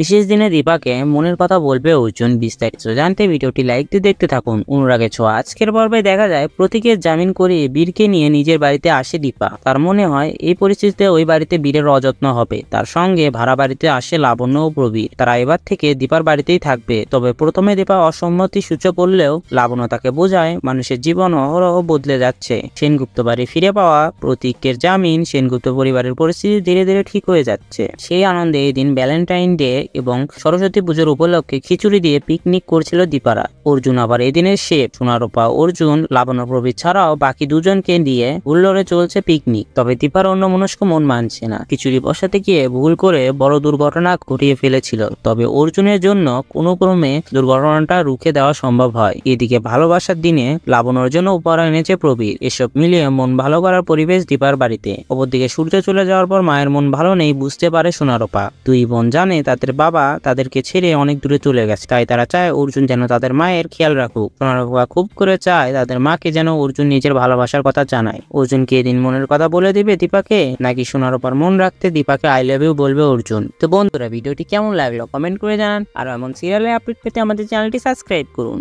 বিশেষ দিনে দীপাকে মনের কথা বলবে অর্জুন বিস্তারিত জানতে ভিডিওটি লাইক দিয়ে দেখতে থাকুন অনুরাগে ছোঁয়া আজকের পর্বে দেখা যায় প্রতীকের জামিন করিয়ে বীরকে নিয়ে নিজের বাড়িতে আসে দীপা তার মনে হয় এই পরিস্থিতিতে ওই বাড়িতে বীরের অযত্ন হবে তার সঙ্গে ভাড়া বাড়িতে আসে লাবণ্য ও প্রবীর তারা এবার থেকে দীপার বাড়িতেই থাকবে তবে প্রথমে দীপা অসম্মতি সূচক করলেও লাবণ্য তাকে বোঝায় মানুষের জীবন অহরহ বদলে যাচ্ছে সেনগুপ্ত বাড়ি ফিরে পাওয়া প্রতীকের জামিন সেনগুপ্ত পরিবারের পরিস্থিতি ধীরে ধীরে ঠিক হয়ে যাচ্ছে সেই আনন্দে এই দিন ভ্যালেন্টাইন ডে এবং সরস্বতী পুজোর উপলক্ষে খিচুড়ি দিয়ে পিকনিক করছিল দীপারা অর্জুন আবার এদিনের সে সোনারোপা অর্জুন লাবণ্য প্রবীর ছাড়াও বাকি দুজনকে নিয়ে উল্লরে চলছে পিকনিক তবে দীপার অন্যমনস্ক মন মানছে না খিচুড়ি বসাতে গিয়ে ভুল করে বড় দুর্ঘটনা ঘটিয়ে ফেলেছিল তবে অর্জুনের জন্য কোনো ক্রমে দুর্ঘটনাটা রুখে দেওয়া সম্ভব হয় এদিকে ভালোবাসার দিনে লাবণ্যর জন্য উপহার এনেছে প্রবীর এসব মিলিয়ে মন ভালো করার পরিবেশ দীপার বাড়িতে অপরদিকে সূর্য চলে যাওয়ার পর মায়ের মন ভালো নেই বুঝতে পারে সোনারোপা দুই বোন জানে তাদের বাবা তাদেরকে ছেড়ে অনেক দূরে চলে গেছে তাই তারা চায় অর্জুন যেন তাদের মায়ের খেয়াল রাখুক সোনারূপা খুব করে চায় তাদের মাকে যেন অর্জুন নিজের ভালোবাসার কথা জানায় অর্জুনকে এদিন মনের কথা বলে দিবে দীপাকে নাকি সোনারূপার মন রাখতে দীপাকে আই লাভ ইউ বলবে অর্জুন তো বন্ধুরা ভিডিওটি কেমন লাগলো কমেন্ট করে জানান আর এমন সিরিয়ালে আপডেট পেতে আমাদের চ্যানেলটি সাবস্ক্রাইব করুন